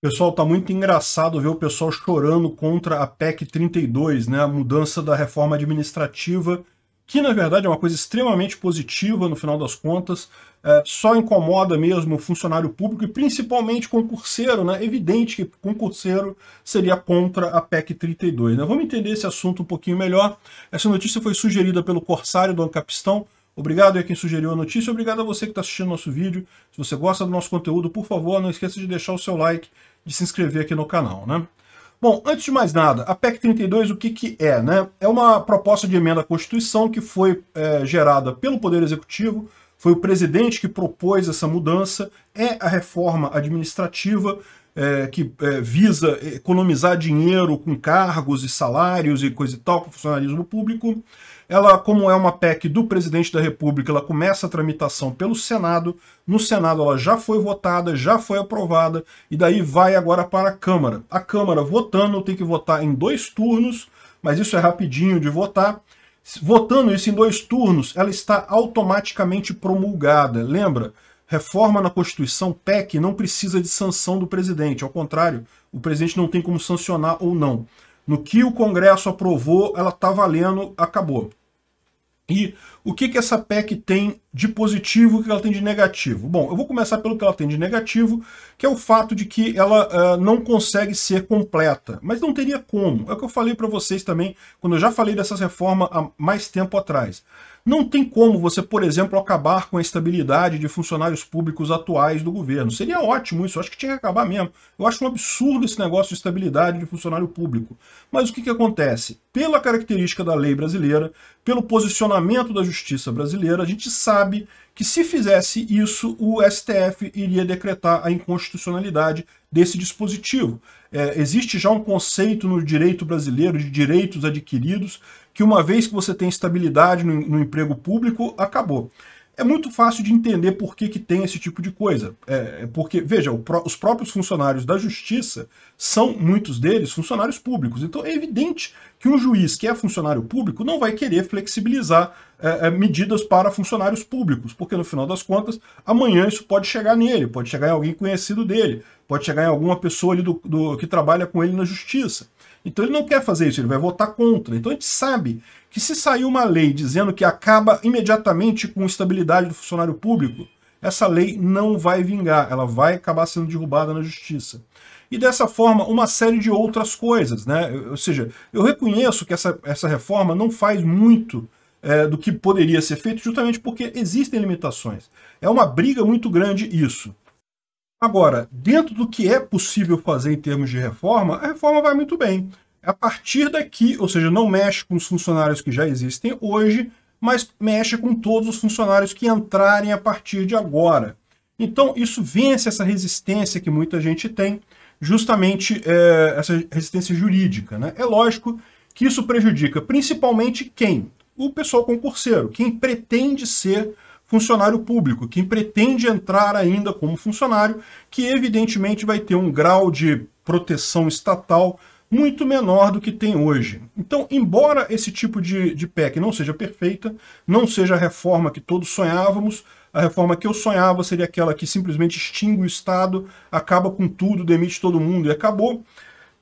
Pessoal, tá muito engraçado ver o pessoal chorando contra a PEC 32, né, a mudança da reforma administrativa, que na verdade é uma coisa extremamente positiva no final das contas, é, só incomoda mesmo o funcionário público e principalmente concurseiro, né? Evidente que concurseiro seria contra a PEC 32, né? Vamos entender esse assunto um pouquinho melhor. Essa notícia foi sugerida pelo Corsário do Capistão, Obrigado a quem sugeriu a notícia, obrigado a você que está assistindo nosso vídeo. Se você gosta do nosso conteúdo, por favor, não esqueça de deixar o seu like, de se inscrever aqui no canal, né? Bom, antes de mais nada, a PEC 32, o que, que é? Né? É uma proposta de emenda à Constituição que foi é, gerada pelo Poder Executivo, foi o presidente que propôs essa mudança, é a reforma administrativa é, que é, visa economizar dinheiro com cargos e salários e coisa e tal, com funcionalismo público. Ela, como é uma PEC do presidente da República, ela começa a tramitação pelo Senado. No Senado ela já foi votada, já foi aprovada, e daí vai agora para a Câmara. A Câmara votando tem que votar em dois turnos, mas isso é rapidinho de votar. Votando isso em dois turnos, ela está automaticamente promulgada. Lembra? Reforma na Constituição, PEC, não precisa de sanção do presidente. Ao contrário, o presidente não tem como sancionar ou não. No que o Congresso aprovou, ela está valendo, acabou. E o que, que essa PEC tem de positivo, o que ela tem de negativo? Bom, eu vou começar pelo que ela tem de negativo, que é o fato de que ela uh, não consegue ser completa. Mas não teria como. É o que eu falei para vocês também, quando eu já falei dessa reforma há mais tempo atrás. Não tem como você, por exemplo, acabar com a estabilidade de funcionários públicos atuais do governo. Seria ótimo isso, acho que tinha que acabar mesmo. Eu acho um absurdo esse negócio de estabilidade de funcionário público. Mas o que, que acontece? Pela característica da lei brasileira, pelo posicionamento da justiça brasileira, a gente sabe sabe que se fizesse isso, o STF iria decretar a inconstitucionalidade desse dispositivo. É, existe já um conceito no direito brasileiro de direitos adquiridos que uma vez que você tem estabilidade no, no emprego público, acabou. É muito fácil de entender por que, que tem esse tipo de coisa. É, é porque, veja, pro, os próprios funcionários da justiça são, muitos deles, funcionários públicos. Então é evidente que um juiz que é funcionário público não vai querer flexibilizar é, é, medidas para funcionários públicos, porque no final das contas, amanhã isso pode chegar nele, pode chegar em alguém conhecido dele, pode chegar em alguma pessoa ali do, do, que trabalha com ele na justiça. Então ele não quer fazer isso, ele vai votar contra. Então a gente sabe que se sair uma lei dizendo que acaba imediatamente com a estabilidade do funcionário público, essa lei não vai vingar, ela vai acabar sendo derrubada na justiça. E dessa forma, uma série de outras coisas. Né? Ou seja, eu reconheço que essa, essa reforma não faz muito é, do que poderia ser feito, justamente porque existem limitações. É uma briga muito grande isso. Agora, dentro do que é possível fazer em termos de reforma, a reforma vai muito bem. É a partir daqui, ou seja, não mexe com os funcionários que já existem hoje, mas mexe com todos os funcionários que entrarem a partir de agora. Então, isso vence essa resistência que muita gente tem, justamente é, essa resistência jurídica. Né? É lógico que isso prejudica principalmente quem? o pessoal concurseiro, quem pretende ser funcionário público, quem pretende entrar ainda como funcionário, que evidentemente vai ter um grau de proteção estatal muito menor do que tem hoje. Então, embora esse tipo de, de PEC não seja perfeita, não seja a reforma que todos sonhávamos, a reforma que eu sonhava seria aquela que simplesmente extingue o Estado, acaba com tudo, demite todo mundo e acabou.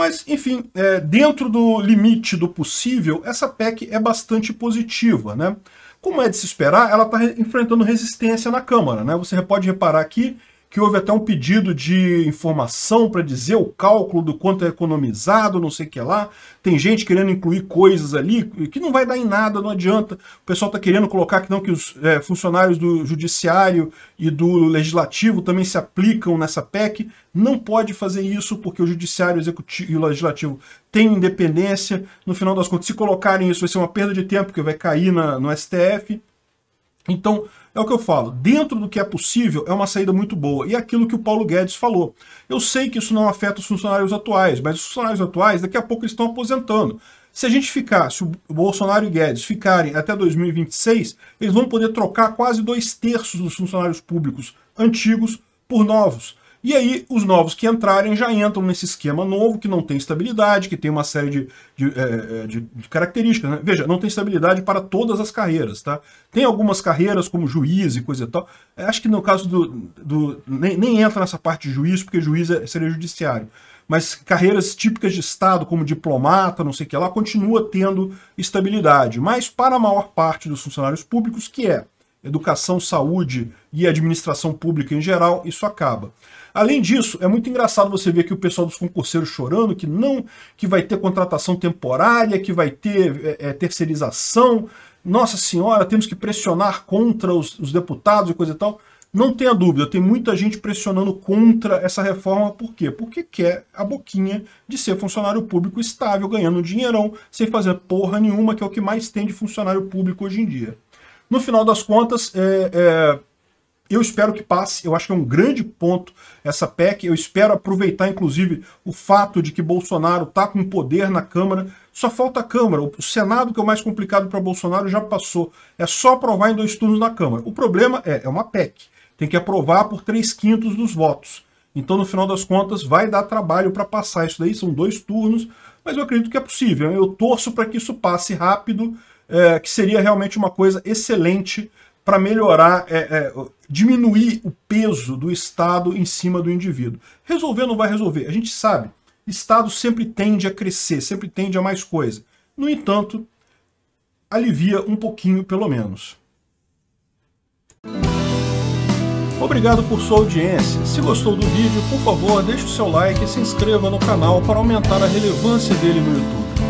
Mas, enfim, é, dentro do limite do possível, essa PEC é bastante positiva, né? Como é de se esperar, ela está enfrentando resistência na Câmara, né? Você pode reparar aqui que houve até um pedido de informação para dizer o cálculo do quanto é economizado, não sei o que lá. Tem gente querendo incluir coisas ali que não vai dar em nada, não adianta. O pessoal está querendo colocar que não que os é, funcionários do judiciário e do legislativo também se aplicam nessa PEC. Não pode fazer isso porque o judiciário executivo e o legislativo têm independência. No final das contas, se colocarem isso, vai ser uma perda de tempo, porque vai cair na, no STF. Então, é o que eu falo, dentro do que é possível, é uma saída muito boa. E é aquilo que o Paulo Guedes falou. Eu sei que isso não afeta os funcionários atuais, mas os funcionários atuais, daqui a pouco eles estão aposentando. Se a gente ficar, se o Bolsonaro e Guedes ficarem até 2026, eles vão poder trocar quase dois terços dos funcionários públicos antigos por novos. E aí, os novos que entrarem já entram nesse esquema novo, que não tem estabilidade, que tem uma série de, de, é, é, de, de características. Né? Veja, não tem estabilidade para todas as carreiras, tá? Tem algumas carreiras, como juiz e coisa e tal. É, acho que no caso do... do nem, nem entra nessa parte de juiz, porque juiz seria judiciário. Mas carreiras típicas de Estado, como diplomata, não sei o que lá, continua tendo estabilidade. Mas para a maior parte dos funcionários públicos, que é educação, saúde e administração pública em geral, isso acaba. Além disso, é muito engraçado você ver que o pessoal dos concurseiros chorando que não, que vai ter contratação temporária, que vai ter é, é, terceirização. Nossa senhora, temos que pressionar contra os, os deputados e coisa e tal. Não tenha dúvida, tem muita gente pressionando contra essa reforma, por quê? Porque quer a boquinha de ser funcionário público estável, ganhando um dinheirão, sem fazer porra nenhuma, que é o que mais tem de funcionário público hoje em dia. No final das contas, é, é, eu espero que passe, eu acho que é um grande ponto essa PEC, eu espero aproveitar, inclusive, o fato de que Bolsonaro está com poder na Câmara, só falta a Câmara, o Senado, que é o mais complicado para Bolsonaro, já passou, é só aprovar em dois turnos na Câmara. O problema é, é uma PEC, tem que aprovar por três quintos dos votos. Então, no final das contas, vai dar trabalho para passar isso daí, são dois turnos, mas eu acredito que é possível. Eu torço para que isso passe rápido, é, que seria realmente uma coisa excelente para melhorar, é, é, diminuir o peso do Estado em cima do indivíduo. Resolver não vai resolver, a gente sabe. Estado sempre tende a crescer, sempre tende a mais coisa. No entanto, alivia um pouquinho, pelo menos. Obrigado por sua audiência. Se gostou do vídeo, por favor, deixe o seu like e se inscreva no canal para aumentar a relevância dele no YouTube.